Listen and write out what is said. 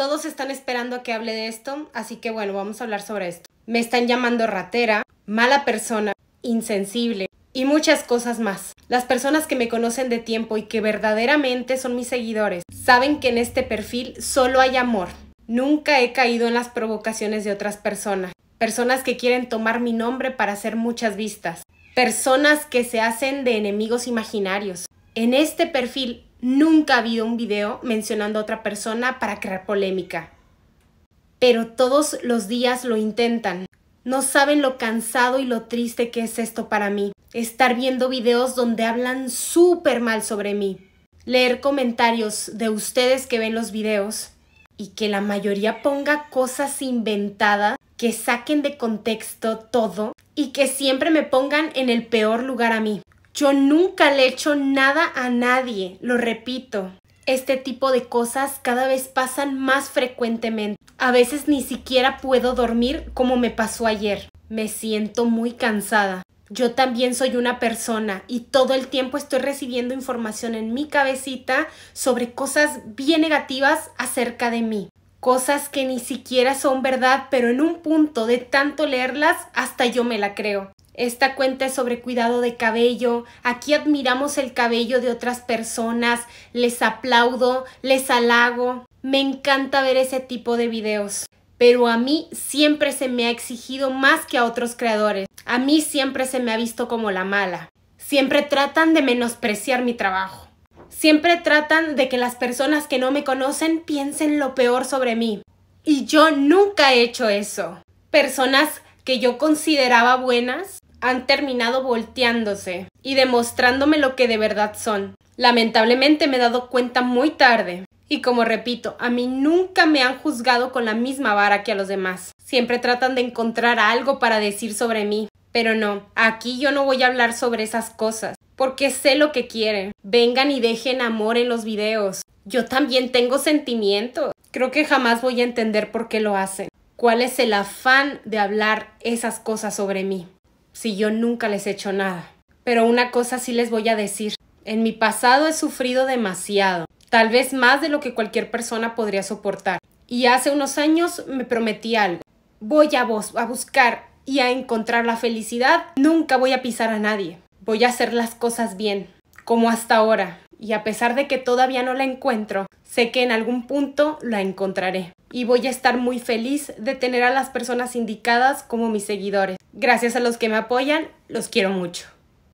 Todos están esperando que hable de esto, así que bueno, vamos a hablar sobre esto. Me están llamando ratera, mala persona, insensible y muchas cosas más. Las personas que me conocen de tiempo y que verdaderamente son mis seguidores saben que en este perfil solo hay amor. Nunca he caído en las provocaciones de otras personas. Personas que quieren tomar mi nombre para hacer muchas vistas. Personas que se hacen de enemigos imaginarios. En este perfil Nunca ha habido un video mencionando a otra persona para crear polémica. Pero todos los días lo intentan. No saben lo cansado y lo triste que es esto para mí. Estar viendo videos donde hablan súper mal sobre mí. Leer comentarios de ustedes que ven los videos y que la mayoría ponga cosas inventadas, que saquen de contexto todo y que siempre me pongan en el peor lugar a mí. Yo nunca le echo nada a nadie, lo repito. Este tipo de cosas cada vez pasan más frecuentemente. A veces ni siquiera puedo dormir como me pasó ayer. Me siento muy cansada. Yo también soy una persona y todo el tiempo estoy recibiendo información en mi cabecita sobre cosas bien negativas acerca de mí. Cosas que ni siquiera son verdad, pero en un punto de tanto leerlas hasta yo me la creo. Esta cuenta es sobre cuidado de cabello. Aquí admiramos el cabello de otras personas, les aplaudo, les halago. Me encanta ver ese tipo de videos. Pero a mí siempre se me ha exigido más que a otros creadores. A mí siempre se me ha visto como la mala. Siempre tratan de menospreciar mi trabajo. Siempre tratan de que las personas que no me conocen piensen lo peor sobre mí. Y yo nunca he hecho eso. Personas que yo consideraba buenas han terminado volteándose y demostrándome lo que de verdad son. Lamentablemente me he dado cuenta muy tarde. Y como repito, a mí nunca me han juzgado con la misma vara que a los demás. Siempre tratan de encontrar algo para decir sobre mí. Pero no, aquí yo no voy a hablar sobre esas cosas, porque sé lo que quieren. Vengan y dejen amor en los videos. Yo también tengo sentimientos. Creo que jamás voy a entender por qué lo hacen. ¿Cuál es el afán de hablar esas cosas sobre mí si yo nunca les he hecho nada? Pero una cosa sí les voy a decir. En mi pasado he sufrido demasiado, tal vez más de lo que cualquier persona podría soportar. Y hace unos años me prometí algo. Voy a, vos, a buscar y a encontrar la felicidad. Nunca voy a pisar a nadie. Voy a hacer las cosas bien, como hasta ahora. Y a pesar de que todavía no la encuentro, Sé que en algún punto la encontraré y voy a estar muy feliz de tener a las personas indicadas como mis seguidores. Gracias a los que me apoyan, los quiero mucho.